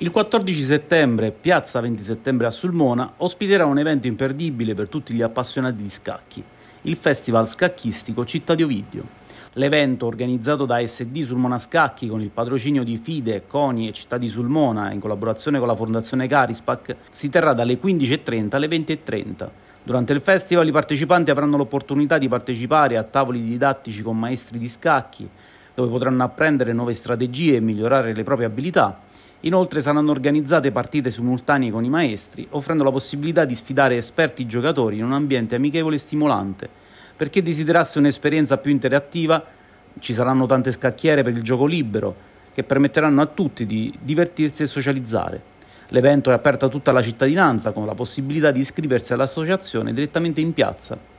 Il 14 settembre, piazza 20 settembre a Sulmona, ospiterà un evento imperdibile per tutti gli appassionati di scacchi, il Festival Scacchistico Città di Ovidio. L'evento, organizzato da SD Sulmona Scacchi con il patrocinio di FIDE, CONI e Città di Sulmona, in collaborazione con la Fondazione Carispac, si terrà dalle 15.30 alle 20.30. Durante il festival i partecipanti avranno l'opportunità di partecipare a tavoli didattici con maestri di scacchi, dove potranno apprendere nuove strategie e migliorare le proprie abilità Inoltre saranno organizzate partite simultanee con i maestri, offrendo la possibilità di sfidare esperti giocatori in un ambiente amichevole e stimolante. Per chi desiderasse un'esperienza più interattiva, ci saranno tante scacchiere per il gioco libero, che permetteranno a tutti di divertirsi e socializzare. L'evento è aperto a tutta la cittadinanza, con la possibilità di iscriversi all'associazione direttamente in piazza.